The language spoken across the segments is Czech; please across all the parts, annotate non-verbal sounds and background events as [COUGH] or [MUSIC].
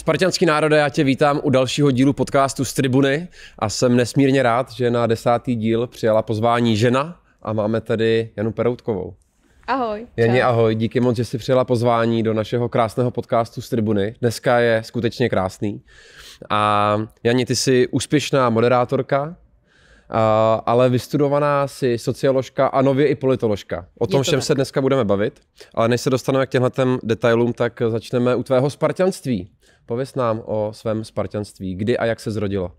Spartianský národe, já tě vítám u dalšího dílu podcastu z Tribuny a jsem nesmírně rád, že na desátý díl přijala pozvání žena a máme tady Janu Peroutkovou. Ahoj. Janě, ahoj. Díky moc, že jsi přijela pozvání do našeho krásného podcastu z Tribuny. Dneska je skutečně krásný. A Janě, ty jsi úspěšná moderátorka, ale vystudovaná si socioložka a nově i politoložka. O tom to všem tak. se dneska budeme bavit, ale než se dostaneme k těmhle detailům, tak začneme u tvého spartanství. Pověz nám o svém spartanství, kdy a jak se zrodilo.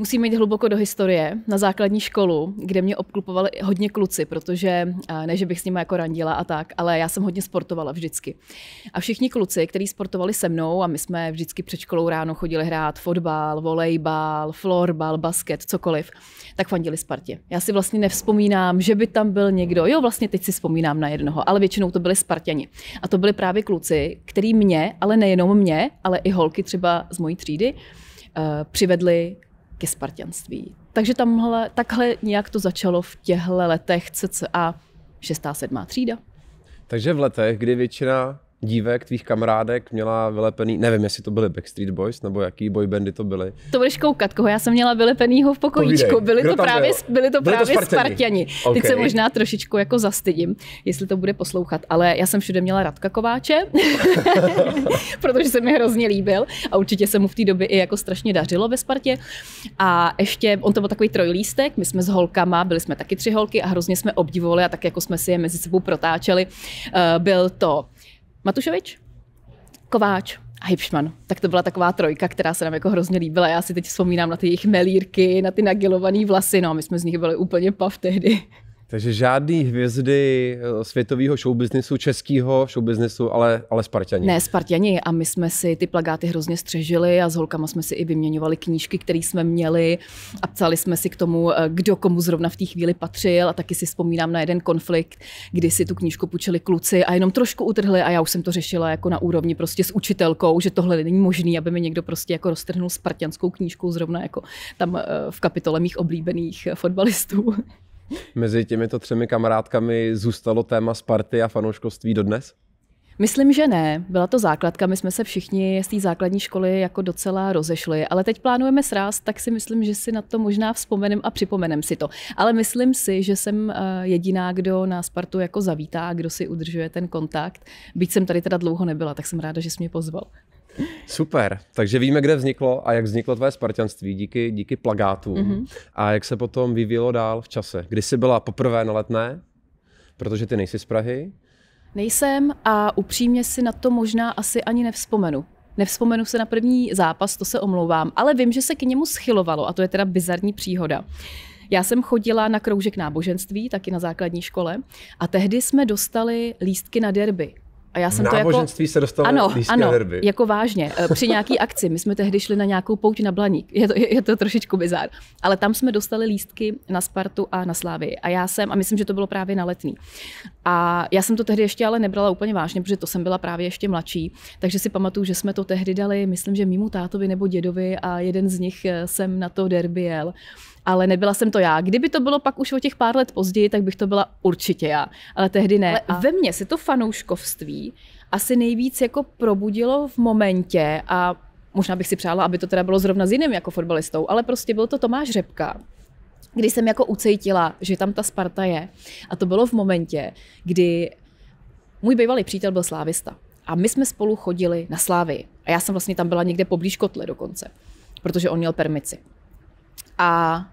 Musím jít hluboko do historie, na základní školu, kde mě obklupovali hodně kluci, protože ne, že bych s nimi jako randila a tak, ale já jsem hodně sportovala vždycky. A všichni kluci, kteří sportovali se mnou, a my jsme vždycky před školou ráno chodili hrát fotbal, volejbal, florbal, basket, cokoliv, tak fandili Spartě. Já si vlastně nevzpomínám, že by tam byl někdo, jo, vlastně teď si vzpomínám na jednoho, ale většinou to byli Spartěni A to byli právě kluci, který mě, ale nejenom mě, ale i holky třeba z mojí třídy, eh, přivedli ke spartianství. Takže tamhle, takhle nějak to začalo v těchto letech cca 6. 7. třída. Takže v letech, kdy většina dívek, tvých kamarádek měla vylepený, nevím, jestli to byly Backstreet Boys nebo jaký boybandy to byly. To budeš koukat, koho já jsem měla vylepenýho v pokojíčku. Byli to, právě, byl? byli to byli právě to Spartani. Okay. Teď se možná trošičku jako zastydím, jestli to bude poslouchat, ale já jsem všude měla Radka Kováče, [LAUGHS] protože se mi hrozně líbil a určitě se mu v té době i jako strašně dařilo ve Spartě. A ještě, on to byl takový trojlístek, my jsme s holkama, byli jsme taky tři holky a hrozně jsme obdivovali a tak jako jsme si je mezi sebou protáčeli. Uh, byl to Matušovič, Kováč a Hipšman. Tak to byla taková trojka, která se nám jako hrozně líbila. Já si teď vzpomínám na ty jejich melírky, na ty nagilované vlasy, no a my jsme z nich byli úplně pav tehdy. Takže žádný hvězdy eh, světového showbiznesu, českého showbiznesu, ale, ale Spartani. Ne, Spartani. A my jsme si ty plagáty hrozně střežili a s holkama jsme si i vyměňovali knížky, které jsme měli a psali jsme si k tomu, eh, kdo komu zrovna v té chvíli patřil. A taky si vzpomínám na jeden konflikt, kdy si tu knížku půjčili kluci a jenom trošku utrhli a já už jsem to řešila jako na úrovni prostě s učitelkou, že tohle není možné, aby mi někdo prostě jako roztrhnul spartianskou knížkou zrovna jako tam eh, v kapitole mých oblíbených fotbalistů. Mezi těmito třemi kamarádkami zůstalo téma Sparty a fanouškovství dodnes? Myslím, že ne. Byla to základka, my jsme se všichni z té základní školy jako docela rozešli, ale teď plánujeme sraz, tak si myslím, že si na to možná vzpomenem a připomenem si to. Ale myslím si, že jsem eh, jediná, kdo na Spartu jako zavítá, kdo si udržuje ten kontakt. Byť jsem tady teda dlouho nebyla, tak jsem ráda, že jsi mě pozval. Super, takže víme, kde vzniklo a jak vzniklo tvé spartanství díky, díky plagátům mm-hmm. a jak se potom vyvíjelo dál v čase. Kdy jsi byla poprvé na letné, protože ty nejsi z Prahy? Nejsem a upřímně si na to možná asi ani nevzpomenu. Nevzpomenu se na první zápas, to se omlouvám, ale vím, že se k němu schylovalo a to je teda bizarní příhoda. Já jsem chodila na kroužek náboženství, taky na základní škole, a tehdy jsme dostali lístky na derby. A já jsem to jako... se dostalo ano, ano, verby. jako vážně. Eh, při nějaký akci, my jsme tehdy šli na nějakou pouť na Blaník. Je to, je, je to trošičku bizár. Ale tam jsme dostali lístky na Spartu a na Slávii. A já jsem, a myslím, že to bylo právě na letný. A já jsem to tehdy ještě ale nebrala úplně vážně, protože to jsem byla právě ještě mladší. Takže si pamatuju, že jsme to tehdy dali, myslím, že mimo tátovi nebo dědovi a jeden z nich jsem eh, na to derby jel ale nebyla jsem to já. Kdyby to bylo pak už o těch pár let později, tak bych to byla určitě já, ale tehdy ne. Ale a... ve mně se to fanouškovství asi nejvíc jako probudilo v momentě a možná bych si přála, aby to teda bylo zrovna s jiným jako fotbalistou, ale prostě byl to Tomáš Řepka, kdy jsem jako ucejtila, že tam ta Sparta je. A to bylo v momentě, kdy můj bývalý přítel byl slávista. A my jsme spolu chodili na slávy. A já jsem vlastně tam byla někde poblíž kotle dokonce, protože on měl permici. A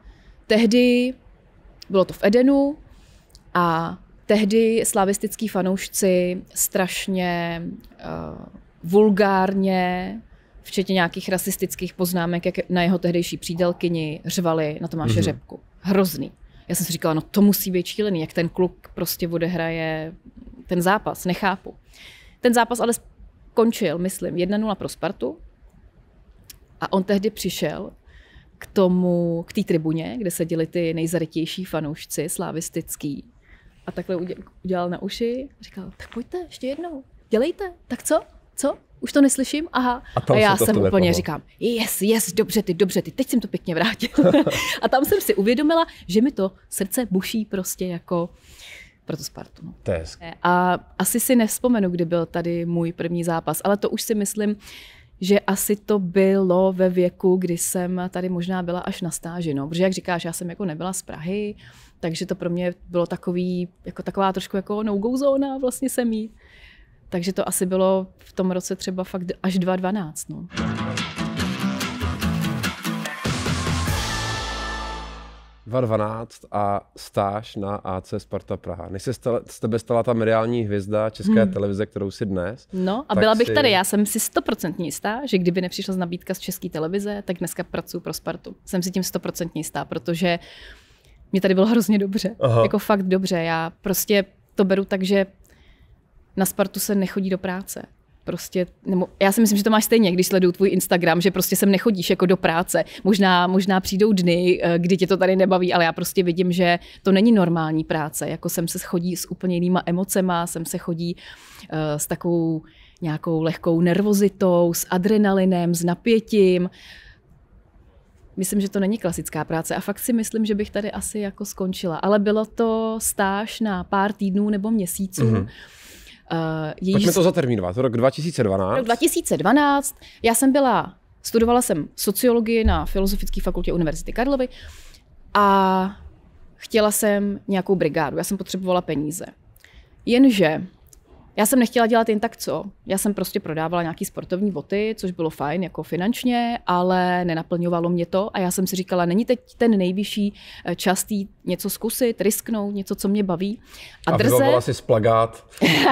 tehdy bylo to v Edenu a tehdy slavistický fanoušci strašně uh, vulgárně, včetně nějakých rasistických poznámek, jak na jeho tehdejší přídelkyni řvali na Tomáše mm-hmm. Řepku. Hrozný. Já jsem si říkala, no to musí být šílený, jak ten kluk prostě odehraje ten zápas, nechápu. Ten zápas ale skončil, myslím, 1-0 pro Spartu a on tehdy přišel k tomu, k té tribuně, kde seděli ty nejzarytější fanoušci slavistický. A takhle udělal na uši, říkal, tak pojďte, ještě jednou, dělejte, tak co, co, už to neslyším, aha. A, a já jsem úplně nepomohlo. říkám, yes, yes, dobře ty, dobře ty, teď jsem to pěkně vrátil. [LAUGHS] a tam jsem si uvědomila, že mi to srdce buší prostě jako pro tu Spartu. No. A asi si nevzpomenu, kdy byl tady můj první zápas, ale to už si myslím, že asi to bylo ve věku, kdy jsem tady možná byla až na stáži, no. Protože jak říkáš, já jsem jako nebyla z Prahy, takže to pro mě bylo takový, jako taková trošku jako no-go zóna vlastně jsem jít. Takže to asi bylo v tom roce třeba fakt až 2012, no. 2012 a stáž na AC Sparta Praha. Než se z tebe stala ta mediální hvězda České hmm. televize, kterou si dnes. No a byla bych si... tady, já jsem si stoprocentně jistá, že kdyby nepřišla z nabídka z České televize, tak dneska pracuji pro Spartu. Jsem si tím stoprocentně jistá, protože mě tady bylo hrozně dobře. Aha. Jako fakt dobře. Já prostě to beru tak, že na Spartu se nechodí do práce prostě, nebo já si myslím, že to máš stejně, když sleduju tvůj Instagram, že prostě sem nechodíš jako do práce. Možná, možná přijdou dny, eh, kdy tě to tady nebaví, ale já prostě vidím, že to není normální práce. Jako sem se chodí s úplně jinýma emocema, sem se chodí uh, s takovou nějakou lehkou nervozitou, s adrenalinem, s napětím. Myslím, že to není klasická práce a fakt si myslím, že bych tady asi jako skončila. Ale bylo to stáž na pár týdnů nebo měsíců. Mm-hmm Eh, její... Pojďme to zatermínovat, rok 2012. Rok 2012, já jsem byla, studovala jsem sociologii na Filozofické fakultě Univerzity Karlovy a chtěla jsem nějakou brigádu, já jsem potřebovala peníze. Jenže já jsem nechtěla dělat jen tak co. Já jsem prostě prodávala nějaký sportovní boty, což bylo fajn jako finančně, ale nenaplňovalo mě to a já jsem si říkala, není teď ten nejvyšší eh, čas něco zkusit, risknout, něco, co mě baví. A, a drze... si splagát.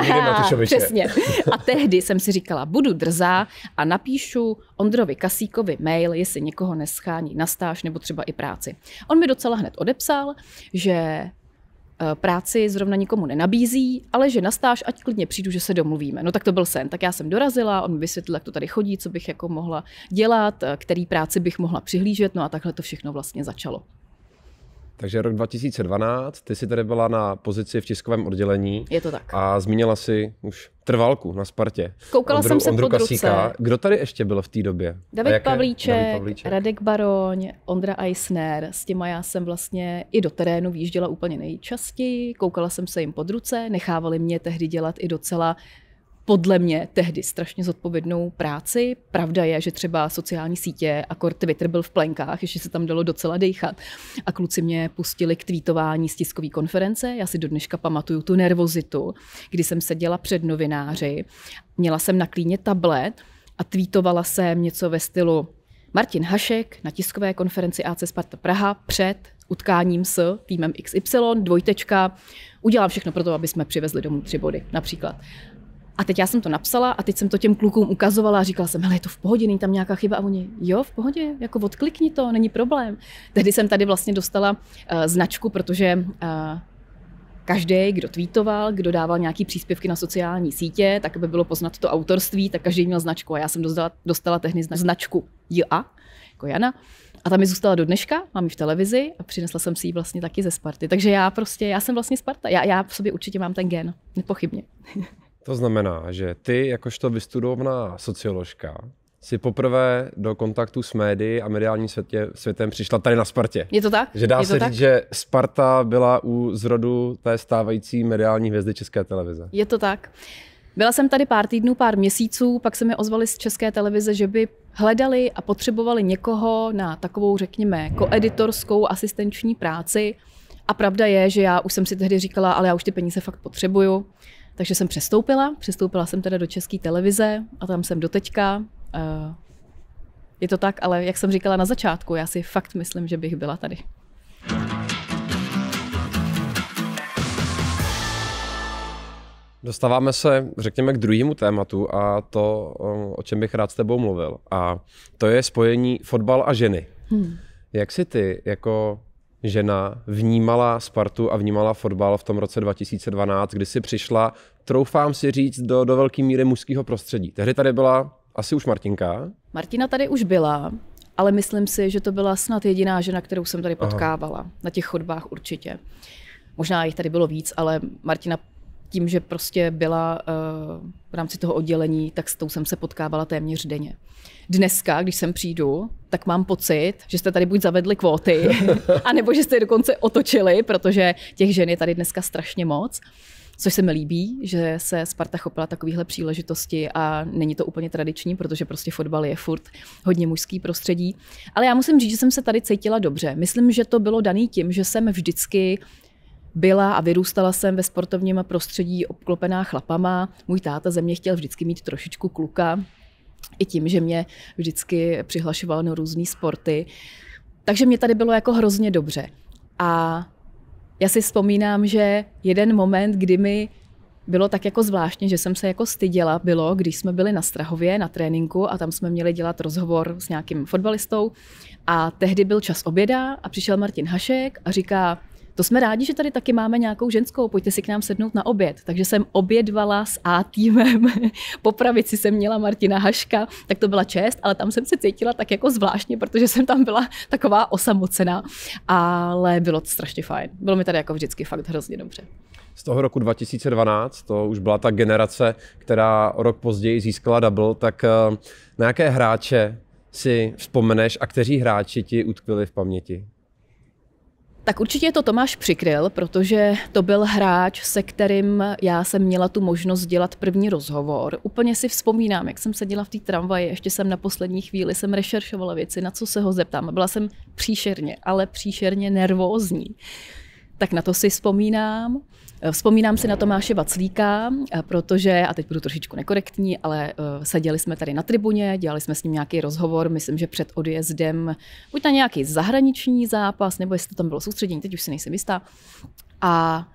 [LAUGHS] Přesně. A tehdy jsem si říkala, budu drzá a napíšu Ondrovi Kasíkovi mail, jestli někoho neschání na stáž nebo třeba i práci. On mi docela hned odepsal, že Eh, práci zrovna nikomu nenabízí, ale že na stáž ať klidně přijdu, že se domluvíme. No tak to byl sen. Tak já jsem dorazila, on mi vysvětlil, jak to tady chodí, co bych jako mohla dělat, eh, který práci bych mohla přihlížet, no a takhle to všechno vlastně začalo. Takže rok 2012, ty jsi tady byla na pozici v tiskovém oddělení. Je to tak. A zmínila si už trvalku na Spartě. Koukala Ondru, jsem se Ondru pod Kasíka. ruce. Kdo tady ještě byl v té době? David Pavlíček, David Pavlíček, Radek Baroň, Ondra Eisner. S těma já jsem vlastně i do terénu výjížděla úplně nejčastěji. Koukala jsem se jim pod ruce, nechávali mě tehdy dělat i docela podle mě tehdy strašně zodpovědnou práci. Pravda je, že třeba sociální sítě a Twitter byl v plenkách, ještě se tam dalo docela dejchat. A kluci mě pustili k tweetování z tiskové konference. Já si do dneška pamatuju tu nervozitu, kdy jsem seděla před novináři, měla jsem na klíně tablet a tweetovala jsem něco ve stylu Martin Hašek na tiskové konferenci AC Sparta Praha před utkáním s týmem XY, dvojtečka, udělám všechno pro to, aby jsme přivezli domů tři body například. A teď já jsem to napsala a teď jsem to těm klukům ukazovala a říkala jsem, hele, je to v pohodě, není tam nějaká chyba. A oni, jo, v pohodě, jako odklikni to, není problém. Tehdy jsem tady vlastně dostala uh, značku, protože uh, každý, kdo tweetoval, kdo dával nějaký příspěvky na sociální sítě, tak aby bylo poznat to autorství, tak každý měl značku. A já jsem dostala, dostala tehdy značku JA, jako Jana. A tam mi zůstala do dneška, mám ji v televizi a přinesla jsem si ji vlastně taky ze Sparty. Takže já prostě, já jsem vlastně Sparta. Já, já v sobě určitě mám ten gen, nepochybně. [LAUGHS] To znamená, že ty, jakožto vystudovaná socioložka, si poprvé do kontaktu s médií a mediálním světě, světem přišla tady na Spartě. Je to tak? Že dá se tak? říct, že Sparta byla u zrodu té stávající mediální hvězdy České televize. Je to tak. Byla jsem tady pár týdnů, pár měsíců, pak se mi ozvali z České televize, že by hledali a potřebovali někoho na takovou, řekněme, koeditorskou asistenční práci. A pravda je, že já už jsem si tehdy říkala, ale já už ty peníze fakt potřebuju. Takže jsem přestoupila, přestoupila jsem teda do české televize a tam jsem doteďka. Eh, je to tak, ale jak jsem říkala na začátku, já si fakt myslím, že bych byla tady. Dostáváme se, řekněme, k druhému tématu a to, eh, o čem bych rád s tebou mluvil. A to je spojení fotbal a ženy. Hmm. Jak si ty jako žena vnímala Spartu a vnímala fotbal v tom roce 2012, kdy si přišla, troufám si říct, do, do velké míry mužského prostředí. Tehdy tady byla asi už Martinka. Martina tady už byla, ale myslím si, že to byla snad jediná žena, kterou jsem tady potkávala. Aha. Na těch chodbách určitě. Možná jich tady bylo víc, ale Martina tím, že prostě byla uh, v rámci toho oddělení, tak s tou jsem se potkávala téměř denně. Dneska, když sem přijdu, tak mám pocit, že jste tady buď zavedli kvóty, [LAUGHS] anebo že jste je dokonce otočili, protože těch žen je tady dneska strašně moc. Což se mi líbí, že se Sparta chopila takovýchhle příležitosti a není to úplně tradiční, protože prostě fotbal je furt hodně mužský prostředí. Ale já musím říct, že jsem se tady cítila dobře. Myslím, že to bylo daný tím, že jsem vždycky byla a vyrůstala jsem ve sportovním prostředí obklopená chlapama. Můj táta ze mě chtěl vždycky mít trošičku kluka, i tím, že mě vždycky přihlašoval na různé sporty. Takže mě tady bylo jako hrozně dobře. A já si vzpomínám, že jeden moment, kdy mi bylo tak jako zvláštně, že jsem se jako styděla, bylo, když jsme byli na Strahově na tréninku a tam jsme měli dělat rozhovor s nějakým fotbalistou a tehdy byl čas oběda a přišel Martin Hašek a říká, to jsme rádi, že tady taky máme nějakou ženskou, pojďte si k nám sednout na oběd. Takže jsem obědvala s A týmem, [LAUGHS] po pravici jsem měla Martina Haška, tak to byla čest, ale tam jsem se cítila tak jako zvláštně, protože jsem tam byla taková osamocená, ale bylo to strašně fajn. Bylo mi tady jako vždycky fakt hrozně dobře z toho roku 2012, to už byla ta generace, která rok později získala double, tak eh, na jaké hráče si vzpomeneš a kteří hráči ti utkvili v paměti? Tak určitě to Tomáš Přikryl, protože to byl hráč, se kterým já jsem měla tu možnost dělat první rozhovor. Úplně si vzpomínám, jak jsem seděla v té tramvaji, ještě jsem na poslední chvíli, jsem rešeršovala věci, na co se ho zeptám. Byla jsem příšerně, ale příšerně nervózní. Tak na to si vzpomínám. Eh, vzpomínám si na Tomáše Vaclíka, eh, protože, a teď budu trošičku nekorektní, ale eh, seděli jsme tady na tribuně, dělali jsme s ním nějaký rozhovor, myslím, že před odjezdem, buď na nějaký zahraniční zápas, nebo jestli tam bylo soustředění, teď už si nejsem jistá. A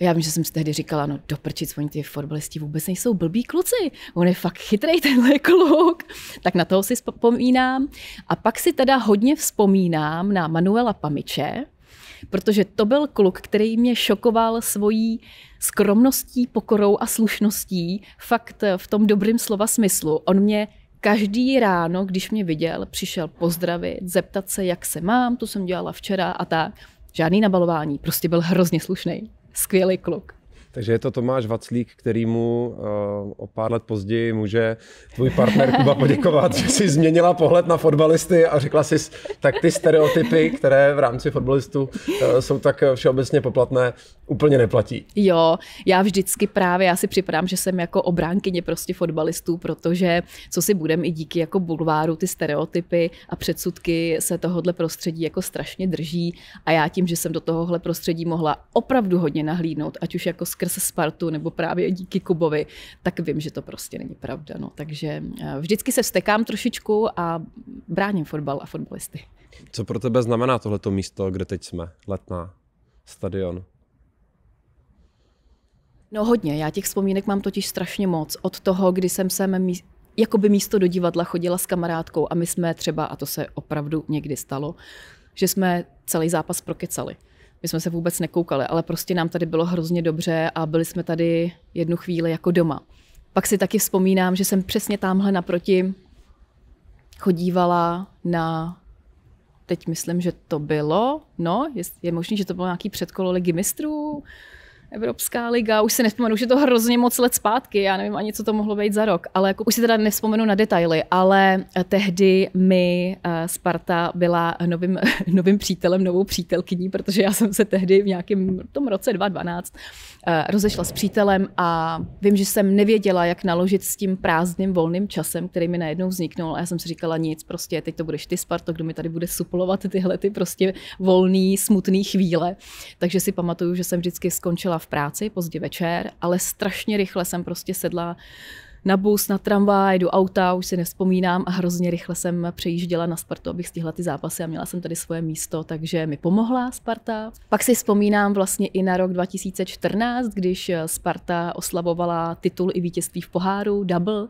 já vím, že jsem si tehdy říkala, no doprčit, oni ty fotbalisti vůbec nejsou blbí kluci. On je fakt chytrý [LAUGHS] tenhle kluk. Tak na toho si vzpomínám. A pak si teda hodně vzpomínám na Manuela Pamiče, protože to byl kluk, který mě šokoval svojí skromností, pokorou a slušností, fakt v tom dobrým slova smyslu. On mě každý ráno, když mě viděl, přišel pozdravit, zeptat se, jak se mám, to jsem dělala včera a tak. Žádný nabalování, prostě byl hrozně slušný. Skvělý kluk. Takže je to Tomáš Vaclík, kterýmu uh, eh, o pár let později může tvůj partner Kuba poděkovat, že si změnila pohled na fotbalisty a řekla si tak ty stereotypy, které v rámci fotbalistů uh, jsou tak všeobecně poplatné, úplně neplatí. Jo, já vždycky právě, já si připadám, že jsem jako obránkyně prostě fotbalistů, protože co si budem i díky jako bulváru, ty stereotypy a předsudky se tohohle prostředí jako strašně drží a já tím, že jsem do tohohle prostředí mohla opravdu hodně nahlídnout, ať už jako z skrz Spartu nebo právě díky Kubovi, tak vím, že to prostě není pravda. No. Takže eh, vždycky se vstekám trošičku a bráním fotbal a fotbalisty. Co pro tebe znamená tohleto místo, kde teď jsme? Letná, stadion. No hodně, já těch vzpomínek mám totiž strašně moc. Od toho, kdy jsem sem jako jakoby místo do divadla chodila s kamarádkou a my jsme třeba, a to se opravdu někdy stalo, že jsme celý zápas prokecali. My jsme se vůbec nekoukali, ale prostě nám tady bylo hrozně dobře a byli jsme tady jednu chvíli jako doma. Pak si taky vzpomínám, že jsem přesně tamhle naproti chodívala na teď myslím, že to bylo, no, je, je možný, že to bylo nějaký předkolo ligy mistrů, Evropská liga, už si nespomenu, už je to hrozně moc let zpátky, já nevím ani, co to mohlo být za rok, ale jako, už si teda nespomenu na detaily, ale eh, tehdy mi eh, Sparta byla novým, [LAUGHS] novým přítelem, novou přítelkyní, protože já jsem se tehdy v nějakém tom roce 2012 Eh, rozešla s přítelem a vím, že jsem nevěděla, jak naložit s tím prázdným volným časem, který mi najednou vzniknul a já jsem si říkala nic, prostě teď to budeš ty Sparto, kdo mi tady bude suplovat tyhle ty prostě volný, smutný chvíle. Takže si pamatuju, že jsem vždycky skončila v práci pozdě večer, ale strašně rychle jsem prostě sedla na bus, na tramvaj, do auta, už si nespomínám a hrozně rychle jsem přejížděla na Spartu, abych stihla ty zápasy a měla jsem tady svoje místo, takže mi pomohla Sparta. Pak si vzpomínám vlastně i na rok 2014, když Sparta oslavovala titul i vítězství v poháru, double,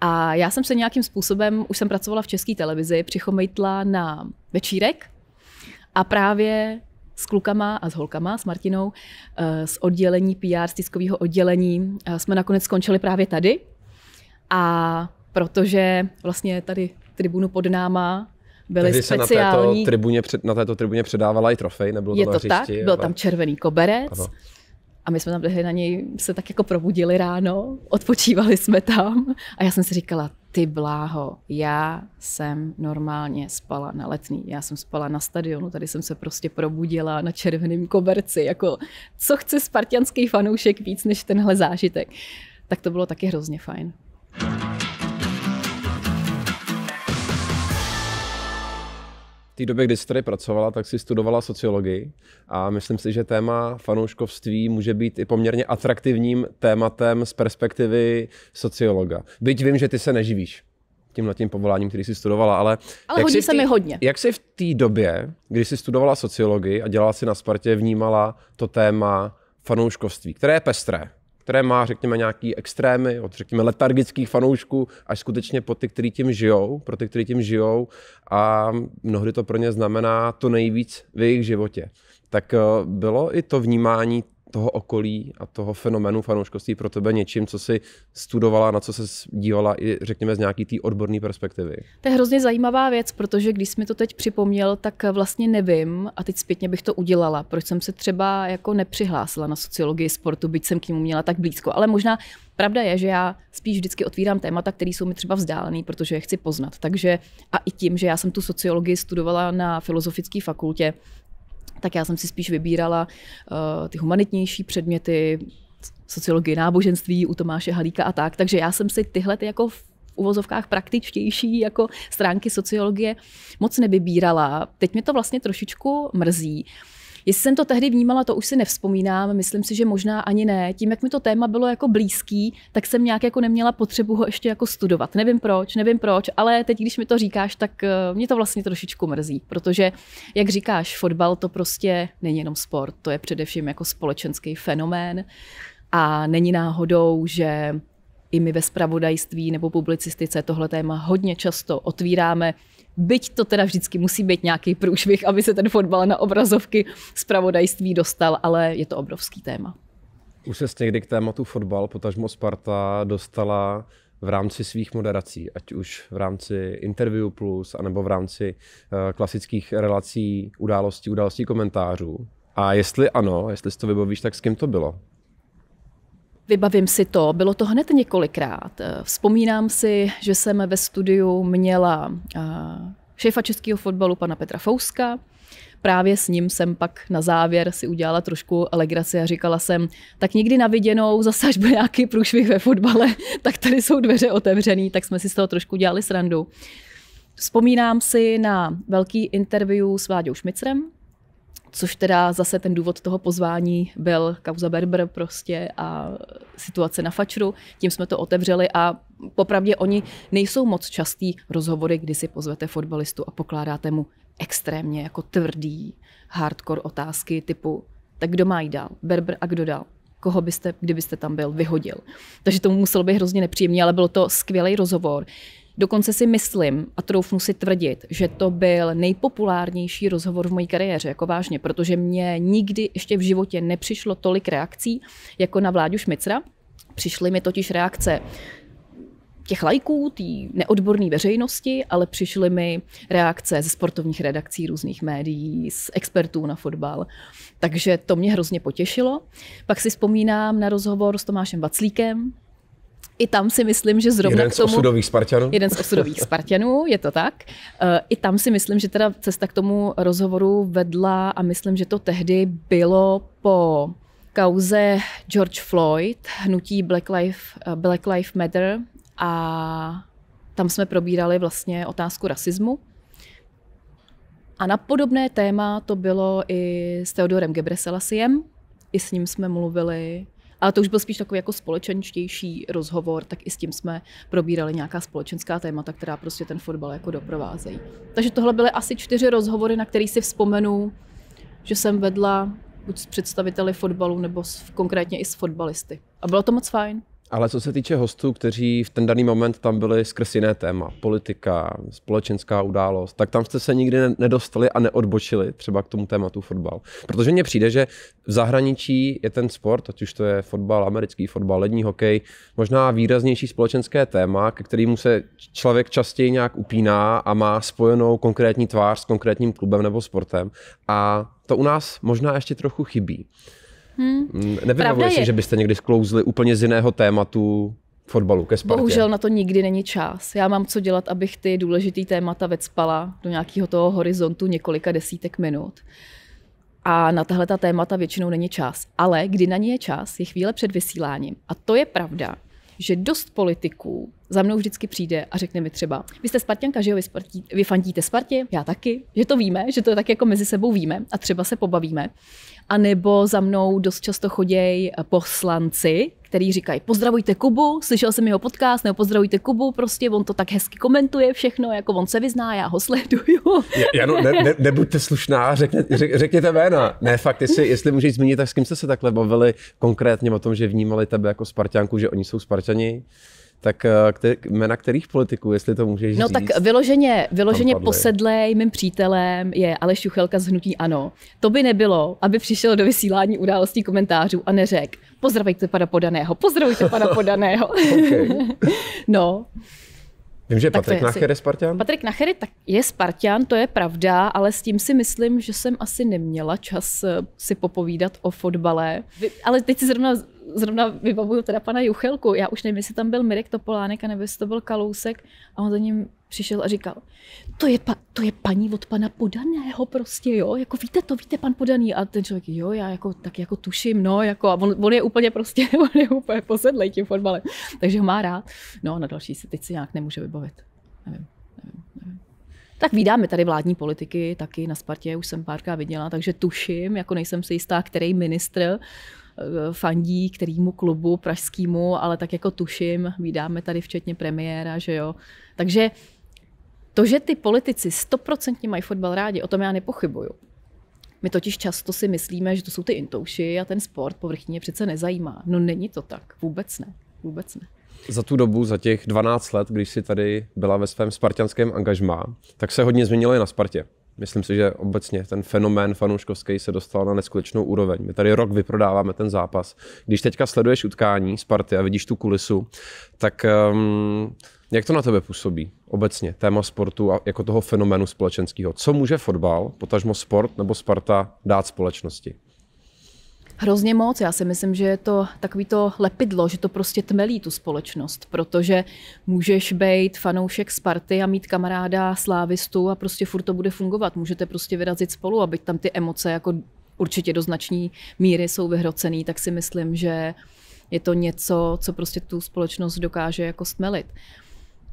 a já jsem se nějakým způsobem, už jsem pracovala v české televizi, přichomejtla na večírek a právě s klukama a s holkama, s Martinou, eh, z oddělení PR, z tiskového oddělení, eh, jsme nakonec skončili právě tady, a protože vlastně tady tribunu pod náma byly Tehdy speciální. Se na, této tribuně, před, na této tribuně předávala i trofej, nebylo Je to, hřišti, tak, byl ale... tam červený koberec. Ano. A my jsme tam tehdy na něj se tak jako probudili ráno, odpočívali jsme tam a já jsem si říkala, ty bláho, já jsem normálně spala na letní, já jsem spala na stadionu, tady jsem se prostě probudila na červeném koberci, jako co chce spartianský fanoušek víc než tenhle zážitek. Tak to bylo taky hrozně fajn. V té době, kdy jsi tady pracovala, tak si studovala sociologii a myslím si, že téma fanouškovství může být i poměrně atraktivním tématem z perspektivy sociologa. Byť vím, že ty se neživíš tím tím povoláním, který jsi studovala, ale... Ale jak hodí se mi hodně. Jak jsi v té době, kdy jsi studovala sociologii a dělala si na Spartě, vnímala to téma fanouškovství, které je pestré, které má, řekněme, nějaký extrémy, od, řekněme, letargických fanoušků, až skutečně po ty, kteří tím žijou, pro ty, kteří tím žijou a mnohdy to pro ně znamená to nejvíc v jejich životě. Tak eh, bylo i to vnímání toho okolí a toho fenoménu fanouškovství pro tebe něčím, co si studovala, na co se dívala i řekněme z nějaký té odborné perspektivy? To je hrozně zajímavá věc, protože když jsi mi to teď připomněl, tak vlastně nevím a teď zpětně bych to udělala. Proč jsem se třeba jako nepřihlásila na sociologii sportu, byť jsem k němu měla tak blízko. Ale možná Pravda je, že já spíš vždycky otvírám témata, které jsou mi třeba vzdálené, protože je chci poznat. Takže a i tím, že já jsem tu sociologii studovala na filozofické fakultě, tak já jsem si spíš vybírala uh, ty humanitnější předměty, sociologie, náboženství u Tomáše Halíka a tak. Takže já jsem si tyhle ty jako v uvozovkách praktičtější jako stránky sociologie moc nevybírala. Teď mě to vlastně trošičku mrzí, Jestli jsem to tehdy vnímala, to už si nevzpomínám, myslím si, že možná ani ne. Tím, jak mi to téma bylo jako blízký, tak jsem nějak jako neměla potřebu ho ještě jako studovat. Nevím proč, nevím proč, ale teď, když mi to říkáš, tak eh, mě to vlastně trošičku mrzí, protože, jak říkáš, fotbal to prostě není jenom sport, to je především jako společenský fenomén a není náhodou, že i my ve spravodajství nebo publicistice tohle téma hodně často otvíráme Byť to teda vždycky musí být nějaký průšvih, aby se ten fotbal na obrazovky zpravodajství dostal, ale je to obrovský téma. Už se někdy k tématu fotbal, potažmo Sparta, dostala v rámci svých moderací, ať už v rámci Interview Plus, anebo v rámci eh, klasických relací událostí, událostí komentářů. A jestli ano, jestli si to vybavíš, tak s kým to bylo? Vybavím si to, bylo to hned několikrát. Eh, vzpomínám si, že jsem ve studiu měla eh, šéfa českého fotbalu pana Petra Fouska. Právě s ním jsem pak na závěr si udělala trošku alegraci a říkala jsem, tak nikdy na viděnou, zase až bude nějaký průšvih ve fotbale, [LAUGHS] tak tady jsou dveře otevřený, tak jsme si z toho trošku dělali srandu. Vzpomínám si na velký interview s Vláďou Šmicrem, což teda zase ten důvod toho pozvání byl kauza Berber prostě a situace na Fačru. Tím jsme to otevřeli a popravdě oni nejsou moc častý rozhovory, kdy si pozvete fotbalistu a pokládáte mu extrémně jako tvrdý hardcore otázky typu tak kdo má jít dál? Berber a kdo dál? koho byste, kdybyste tam byl, vyhodil. Takže to muselo být hrozně nepříjemný, ale bylo to skvělý rozhovor. Dokonce si myslím a troufnu si tvrdit, že to byl nejpopulárnější rozhovor v mojí kariéře, jako vážně, protože mě nikdy ještě v životě nepřišlo tolik reakcí jako na Vláďu Šmicra. Přišly mi totiž reakce těch lajků, té neodborné veřejnosti, ale přišly mi reakce ze sportovních redakcí různých médií, z expertů na fotbal. Takže to mě hrozně potěšilo. Pak si vzpomínám na rozhovor s Tomášem Vaclíkem, i tam si myslím, že zrovna jeden k tomu... Jeden z osudových Spartianů. [LAUGHS] Jeden z osudových Spartianů, je to tak. Eh, I tam si myslím, že teda cesta k tomu rozhovoru vedla a myslím, že to tehdy bylo po kauze George Floyd, hnutí Black eh, Lives Black Life Matter a tam jsme probírali vlastně otázku rasismu. A na podobné téma to bylo i s Teodorem Gebreselasiem. I s ním jsme mluvili ale to už byl spíš takový jako společenčtější rozhovor, tak i s tím jsme probírali nějaká společenská témata, která prostě ten fotbal jako doprovázejí. Takže tohle byly asi čtyři rozhovory, na který si vzpomenu, že jsem vedla buď s představiteli fotbalu, nebo s, konkrétně i s fotbalisty. A bylo to moc fajn. Ale co se týče hostů, kteří v ten daný moment tam byli skrz jiné téma, politika, společenská událost, tak tam jste se nikdy nedostali a neodbočili třeba k tomu tématu fotbal. Protože mně přijde, že v zahraničí je ten sport, ať už to je fotbal, americký fotbal, lední hokej, možná výraznější společenské téma, ke kterému se člověk častěji nějak upíná a má spojenou konkrétní tvář s konkrétním klubem nebo sportem. A to u nás možná ještě trochu chybí. Hmm. Nevybavuji si, je... že byste někdy sklouzli úplně z jiného tématu fotbalu ke Spartě. Bohužel na to nikdy není čas. Já mám co dělat, abych ty důležitý témata vecpala do nějakého toho horizontu několika desítek minut. A na tahle ta témata většinou není čas. Ale kdy na ně je čas, je chvíle před vysíláním. A to je pravda, že dost politiků za mnou vždycky přijde a řekne mi třeba, vy jste Spartianka, že jo, vy, Spartí, vy fandíte Spartě, já taky, že to víme, že to tak jako mezi sebou víme a třeba se pobavíme. A nebo za mnou dost často chodějí eh, poslanci, který říkají pozdravujte Kubu, slyšel jsem jeho podcast, nebo pozdravujte Kubu, prostě on to tak hezky komentuje všechno, jako on se vyzná, já ho sleduju. Já, no, ne, ne, nebuďte slušná, řekně, řek, řekněte jména. Ne, fakt, jestli, jestli můžeš zmínit, tak s kým jste se takhle bavili konkrétně o tom, že vnímali tebe jako Spartianku, že oni jsou Spartani? tak eh, jména kterých politiků, jestli to můžeš No říct? tak vyloženě, vyloženě posedlej mým přítelem je Aleš Juchelka z Hnutí Ano. To by nebylo, aby přišel do vysílání událostí komentářů a neřekl pozdravujte pana podaného, pozdravujte pana [LAUGHS] podaného. [LAUGHS] no. Vím, že Patrik Nacher je Spartan? Patrik Nacher tak je Spartan, to je pravda, ale s tím si myslím, že jsem asi neměla čas eh, si popovídat o fotbale. Ale teď si zrovna, zrovna vybavuju teda pana Juchelku. Já už nevím, jestli tam byl Mirek Topolánek nebo jestli to byl Kalousek a on za ním přišel a říkal, to je, pa, to je paní od pana Podaného prostě, jo, jako víte to, víte pan Podaný a ten člověk, jo, já jako tak jako tuším, no, jako a on, on je úplně prostě, [LAUGHS] on je úplně posedlej tím fotbalem, takže ho má rád. No na další se teď si nějak nemůže vybavit, nevím, nevím, nevím. Tak vydáme tady vládní politiky, taky na Spartě už jsem párkrát viděla, takže tuším, jako nejsem si jistá, který ministr, eh, fandí kterýmu klubu pražskému, ale tak jako tuším, vydáme tady včetně premiéra, že jo. Takže to, že ty politici stoprocentně mají fotbal rádi, o tom já nepochybuju. My totiž často si myslíme, že to jsou ty intouši a ten sport povrchně přece nezajímá. No není to tak. Vůbec ne. Vůbec ne. Za tu dobu, za těch 12 let, když jsi tady byla ve svém spartianském angažmá, tak se hodně změnilo i na Spartě. Myslím si, že obecně ten fenomén fanouškovský se dostal na neskutečnou úroveň. My tady rok vyprodáváme ten zápas. Když teďka sleduješ utkání Sparty a vidíš tu kulisu, tak um, jak to na tebe působí obecně téma sportu a jako toho fenoménu společenského? Co může fotbal, potažmo sport nebo Sparta dát společnosti? Hrozně moc. Já si myslím, že je to takový to lepidlo, že to prostě tmelí tu společnost, protože můžeš být fanoušek Sparty a mít kamaráda slávistu a prostě furt to bude fungovat. Můžete prostě vyrazit spolu a byť tam ty emoce jako určitě do znační míry jsou vyhrocený, tak si myslím, že je to něco, co prostě tu společnost dokáže jako stmelit.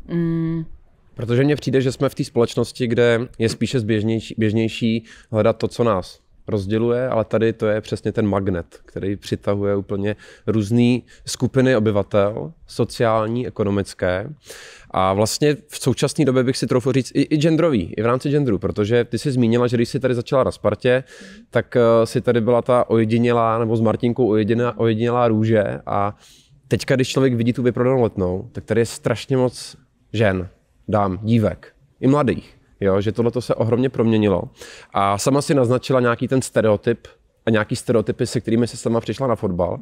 Mm. Protože mně přijde, že jsme v té společnosti, kde je spíše zběžnější, běžnější hledat to, co nás rozděluje, ale tady to je přesně ten magnet, který přitahuje úplně různé skupiny obyvatel, sociální, ekonomické. A vlastně v současné době bych si trochu říct i, i genderový, i v rámci genderu, protože ty jsi zmínila, že když jsi tady začala na Spartě, tak eh, si tady byla ta ojedinělá, nebo s Martinkou ojedinělá, ojedinělá růže a teďka, když člověk vidí tu vyprodanou letnou, tak tady je strašně moc žen, dám, dívek, i mladých. Jo, že tohle se ohromně proměnilo. A sama si naznačila nějaký ten stereotyp a nějaký stereotypy, se kterými se sama přišla na fotbal.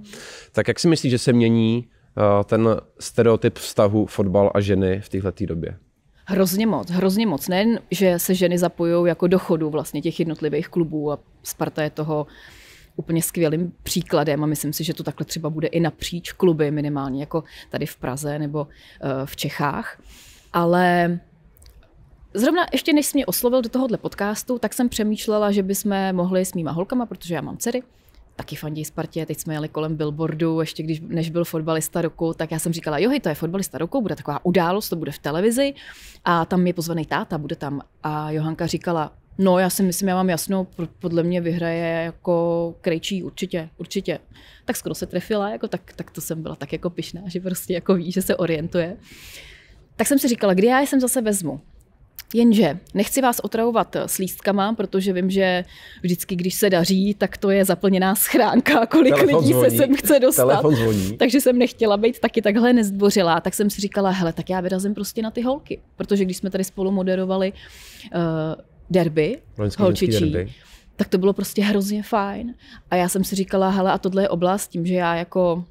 Tak jak si myslíš, že se mění eh, ten stereotyp vztahu fotbal a ženy v této době? Hrozně moc, hrozně moc. Nejen, že se ženy zapojují jako do chodu vlastně těch jednotlivých klubů a Sparta je toho úplně skvělým příkladem a myslím si, že to takhle třeba bude i napříč kluby, minimálně jako tady v Praze nebo eh, v Čechách. Ale Zrovna ještě než jsi mě oslovil do tohohle podcastu, tak jsem přemýšlela, že bychom mohli s mýma holkama, protože já mám dcery, taky fandí Spartě, teď jsme jeli kolem billboardu, ještě když, než byl fotbalista roku, tak já jsem říkala, jo, to je fotbalista roku, bude taková událost, to bude v televizi a tam je pozvaný táta, bude tam. A Johanka říkala, No, já si myslím, já mám jasno, podle mě vyhraje jako krejčí určitě, určitě. Tak skoro se trefila, jako tak, tak to jsem byla tak jako pyšná, že prostě jako ví, že se orientuje. Tak jsem si říkala, kdy já jsem zase vezmu. Jenže nechci vás otravovat s lístkama, protože vím, že vždycky, když se daří, tak to je zaplněná schránka, kolik telefon lidí zvoní, se sem chce dostat. Takže jsem nechtěla být taky takhle nezdvořilá. Tak jsem si říkala, hele, tak já vyrazím prostě na ty holky. Protože když jsme tady spolu moderovali uh, derby, Loňský holčičí, derby. tak to bylo prostě hrozně fajn. A já jsem si říkala, hele, a tohle je oblast, tím, že já jako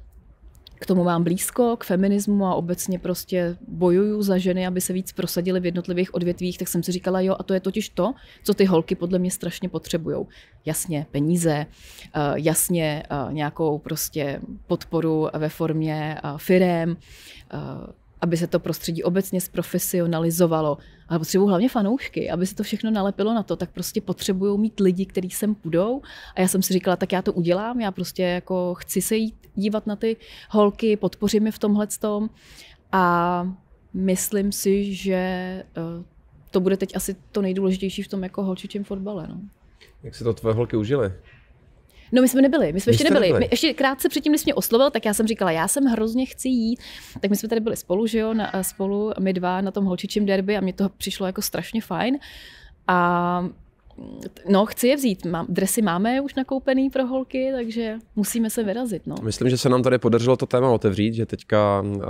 k tomu mám blízko, k feminismu a obecně prostě bojuju za ženy, aby se víc prosadily v jednotlivých odvětvích, tak jsem si říkala, jo, a to je totiž to, co ty holky podle mě strašně potřebují. Jasně, peníze, eh, jasně eh, nějakou prostě podporu ve formě eh, firem, aby se to prostředí obecně zprofesionalizovalo, ale potřebuju hlavně fanoušky, aby se to všechno nalepilo na to, tak prostě potřebují mít lidi, kteří sem půjdou. A já jsem si říkala, tak já to udělám, já prostě jako chci se jít dívat na ty holky, podpořím je v tomhle tom. A myslím si, že eh, to bude teď asi to nejdůležitější v tom jako holčičím fotbale. No. Jak se to tvoje holky užily? No, my jsme nebyli, my jsme ještě nebyli. nebyli. My ještě krátce předtím, než mě oslovil, tak já jsem říkala, já jsem hrozně chci jít. Tak my jsme tady byli spolu, že jo, na, spolu, my dva na tom holčičím derby a mě to přišlo jako strašně fajn. A no, chci je vzít. Mám, dresy máme už nakoupený pro holky, takže musíme se vyrazit. No. Myslím, že se nám tady podařilo to téma otevřít, že teďka uh,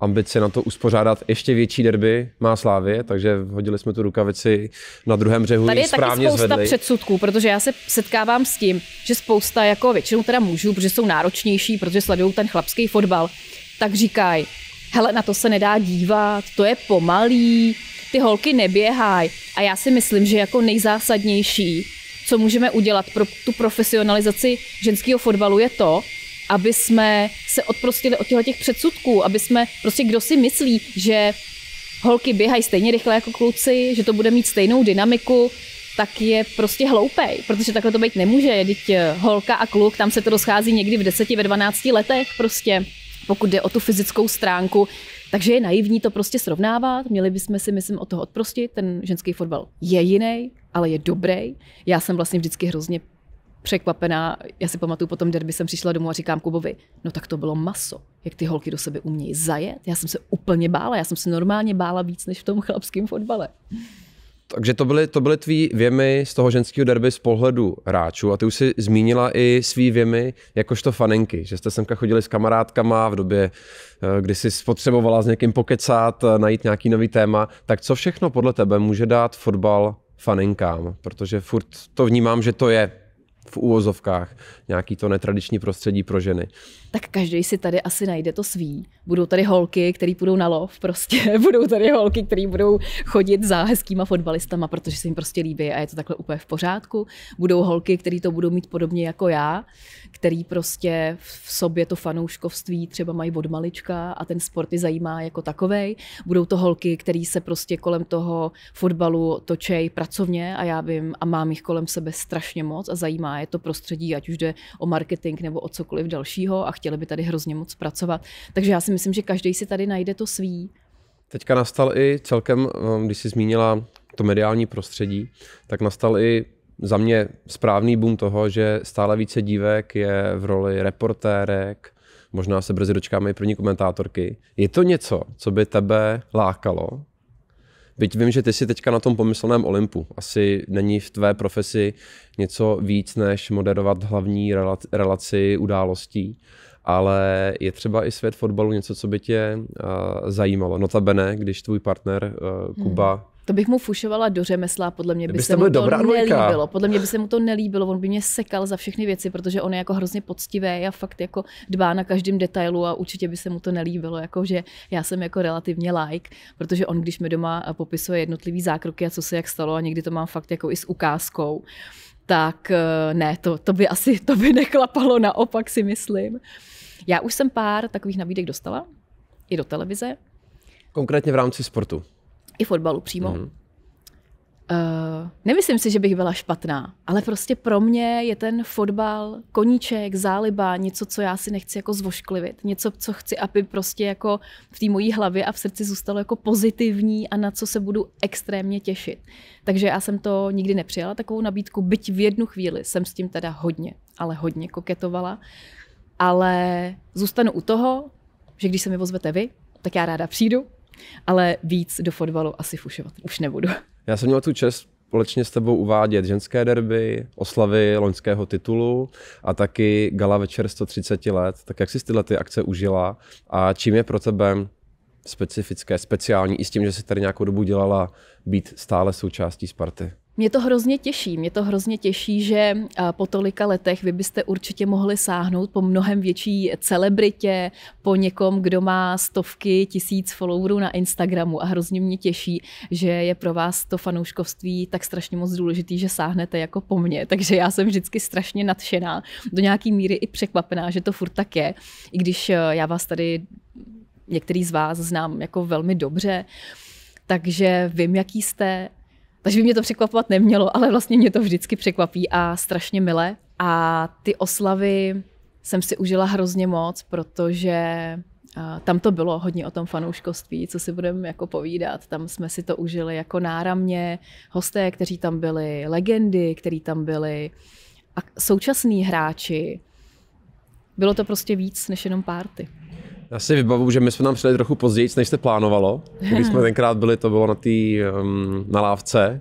ambice na to uspořádat ještě větší derby má slávě, takže hodili jsme tu rukavici na druhém břehu. Tady je správně taky spousta zvedli. předsudků, protože já se setkávám s tím, že spousta jako většinou teda mužů, protože jsou náročnější, protože sledují ten chlapský fotbal, tak říkají, hele, na to se nedá dívat, to je pomalý, ty holky neběhají. A já si myslím, že jako nejzásadnější, co můžeme udělat pro tu profesionalizaci ženského fotbalu, je to, aby jsme se odprostili od těch předsudků, aby jsme prostě kdo si myslí, že holky běhají stejně rychle jako kluci, že to bude mít stejnou dynamiku, tak je prostě hloupej, protože takhle to být nemůže. Teď eh, holka a kluk, tam se to rozchází někdy v 10, ve 12 letech prostě pokud jde o tu fyzickou stránku, takže je naivní to prostě srovnávat, měli bychom si, myslím, od toho odprostit. Ten ženský fotbal je jiný, ale je dobrý. Já jsem vlastně vždycky hrozně překvapená. Já si pamatuju, potom derby jsem přišla domů a říkám Kubovi, no tak to bylo maso, jak ty holky do sebe umějí zajet. Já jsem se úplně bála, já jsem se normálně bála víc než v tom chlapském fotbale. Takže to byly, to byly tvý věmy z toho ženského derby z pohledu hráčů a ty už si zmínila i svý věmy jakožto fanenky, že jste semka chodili s kamarádkama v době, eh, kdy si spotřebovala s někým pokecat, eh, najít nějaký nový téma. Tak co všechno podle tebe může dát fotbal faninkám? Protože furt to vnímám, že to je v úvozovkách nějaký to netradiční prostředí pro ženy tak každý si tady asi najde to svý. Budou tady holky, které půjdou na lov, prostě [LAUGHS] budou tady holky, které budou chodit za hezkýma fotbalistama, protože se jim prostě líbí a je to takhle úplně v pořádku. Budou holky, které to budou mít podobně jako já, který prostě v sobě to fanouškovství třeba mají od malička a ten sport je zajímá jako takovej. Budou to holky, které se prostě kolem toho fotbalu točej pracovně a já vím a mám jich kolem sebe strašně moc a zajímá je to prostředí, ať už jde o marketing nebo o cokoliv dalšího a chtěli by tady hrozně moc pracovat. Takže já si myslím, že každý si tady najde to svý. Teďka nastal i celkem, um, když jsi zmínila to mediální prostředí, tak nastal i za mě správný boom toho, že stále více dívek je v roli reportérek, možná se brzy dočkáme i první komentátorky. Je to něco, co by tebe lákalo? Byť vím, že ty jsi teďka na tom pomyslném Olympu. Asi není v tvé profesi něco víc, než moderovat hlavní relaci událostí ale je třeba i svět fotbalu něco, co by tě uh, zajímalo. Notabene, když tvůj partner uh, Kuba hmm. To bych mu fušovala do řemesla, podle mě by se mu to nelíbilo. Podle mě by se mu to nelíbilo, on by mě sekal za všechny věci, protože on je jako hrozně poctivý a fakt jako dbá na každém detailu a určitě by se mu to nelíbilo, jako že já jsem jako relativně like, protože on když mi doma popisuje jednotlivý zákroky a co se jak stalo a někdy to mám fakt jako i s ukázkou, tak eh, ne, to, to by asi to by neklapalo, naopak si myslím. Já už jsem pár takových nabídek dostala, i do televize. Konkrétně v rámci sportu? I fotbalu přímo. Mm-hmm. Uh, nemyslím si, že bych byla špatná, ale prostě pro mě je ten fotbal koníček, záliba, něco, co já si nechci jako zvošklivit, něco, co chci, aby prostě jako v té mojí hlavě a v srdci zůstalo jako pozitivní a na co se budu extrémně těšit. Takže já jsem to nikdy nepřijala, takovou nabídku, byť v jednu chvíli jsem s tím teda hodně, ale hodně koketovala ale zůstanu u toho, že když se mi pozvete vy, tak já ráda přijdu, ale víc do fotbalu asi fušovat už nebudu. Já jsem měl tu čest společně s tebou uvádět ženské derby, oslavy loňského titulu a taky gala večer 130 let. Tak jak jsi tyhle ty akce užila a čím je pro tebe specifické, speciální i s tím, že jsi tady nějakou dobu dělala být stále součástí Sparty? Mě to hrozně těší. Mě to hrozně těší, že po tolika letech vy byste určitě mohli sáhnout po mnohem větší celebritě, po někom, kdo má stovky tisíc followerů na Instagramu. A hrozně mě těší, že je pro vás to fanouškovství tak strašně moc důležitý, že sáhnete jako po mně. Takže já jsem vždycky strašně nadšená, do nějaký míry i překvapená, že to furt tak je. I když e, já vás tady některý z vás znám jako velmi dobře, takže vím, jaký jste, takže by mě to překvapovat nemělo, ale vlastně mě to vždycky překvapí a strašně milé. A ty oslavy jsem si užila hrozně moc, protože tam to bylo hodně o tom fanouškoství, co si budeme jako povídat. Tam jsme si to užili jako náramně. Hosté, kteří tam byli, legendy, kteří tam byli a současní hráči. Bylo to prostě víc než jenom párty. Já si vybavu, že my jsme nám přijeli trochu později, než se plánovalo. Když jsme [LAUGHS] tenkrát byli, to bylo na té um, na lávce.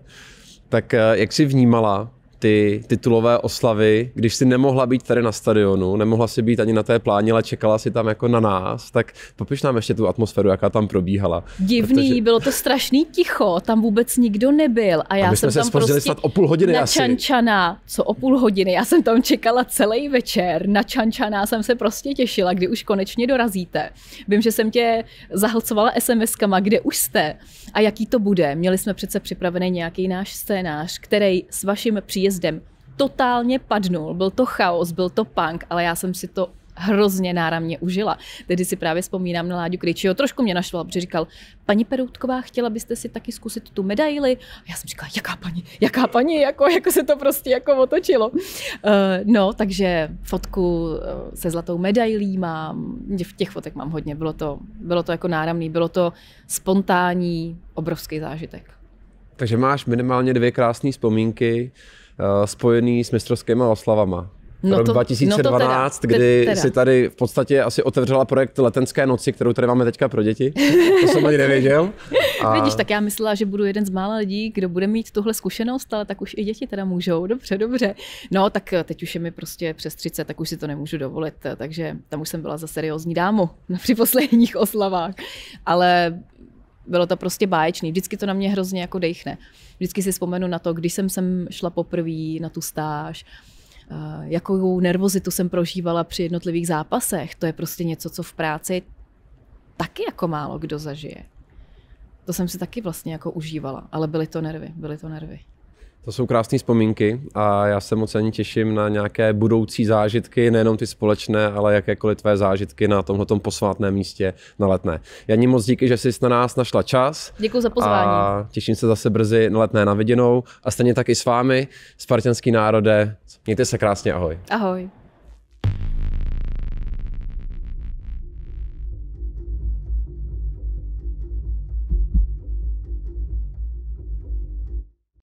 Tak eh, jak si vnímala ty titulové oslavy, když si nemohla být tady na stadionu, nemohla si být ani na té pláni, ale čekala si tam jako na nás, tak popiš nám ještě tu atmosféru, jaká tam probíhala. Divný, protože... bylo to strašný ticho, tam vůbec nikdo nebyl a já a my jsem tam se prostě snad o půl hodiny na čančana, co o půl hodiny, já jsem tam čekala celý večer, na čančana jsem se prostě těšila, kdy už konečně dorazíte. Vím, že jsem tě zahlcovala SMS-kama, kde už jste a jaký to bude. Měli jsme přece připravený nějaký náš scénář, který s vaším příjezdem hvězdem. Totálně padnul, byl to chaos, byl to punk, ale já jsem si to hrozně náramně užila. Tedy si právě vzpomínám na Láďu Kryčího, trošku mě našla, protože říkal, paní Peroutková, chtěla byste si taky zkusit tu medaili? A já jsem říkala, jaká paní, jaká paní, jako, jako se to prostě jako otočilo. Uh, no, takže fotku eh, se zlatou medailí mám, v těch fotek mám hodně, bylo to, bylo to jako náramný, bylo to spontánní, obrovský zážitek. Takže máš minimálně dvě krásné vzpomínky, Eh, spojený s mistrovskými oslavama. No rok to, 2012, no to teda, kdy teda. si tady v podstatě asi otevřela projekt Letenské noci, kterou tady máme teďka pro děti. To jsem ani nevěděl. [LAUGHS] A... Vidíš, tak já myslela, že budu jeden z mála lidí, kdo bude mít tuhle zkušenost, ale tak už i děti teda můžou. Dobře, dobře. No, tak eh, teď už je mi prostě přes 30, tak už si to nemůžu dovolit, eh, takže tam už jsem byla za seriózní dámu na při posledních oslavách. Ale bylo to prostě báječný. Vždycky to na mě hrozně jako dejchne. Vždycky si vzpomenu na to, když jsem sem šla poprvé na tu stáž, eh, jakou nervozitu jsem prožívala při jednotlivých zápasech. To je prostě něco, co v práci taky jako málo kdo zažije. To jsem si taky vlastně jako užívala, ale byly to nervy, byly to nervy. To jsou krásné vzpomínky a já se moc ani těším na nějaké budoucí zážitky, nejenom ty společné, ale jakékoliv tvé zážitky na tomhle posvátném místě na letné. Janí moc díky, že jsi na nás našla čas. Děkuji za pozvání. A těším se zase brzy na letné na viděnou a stejně tak i s vámi, spartanský národe. Mějte se krásně, ahoj. Ahoj.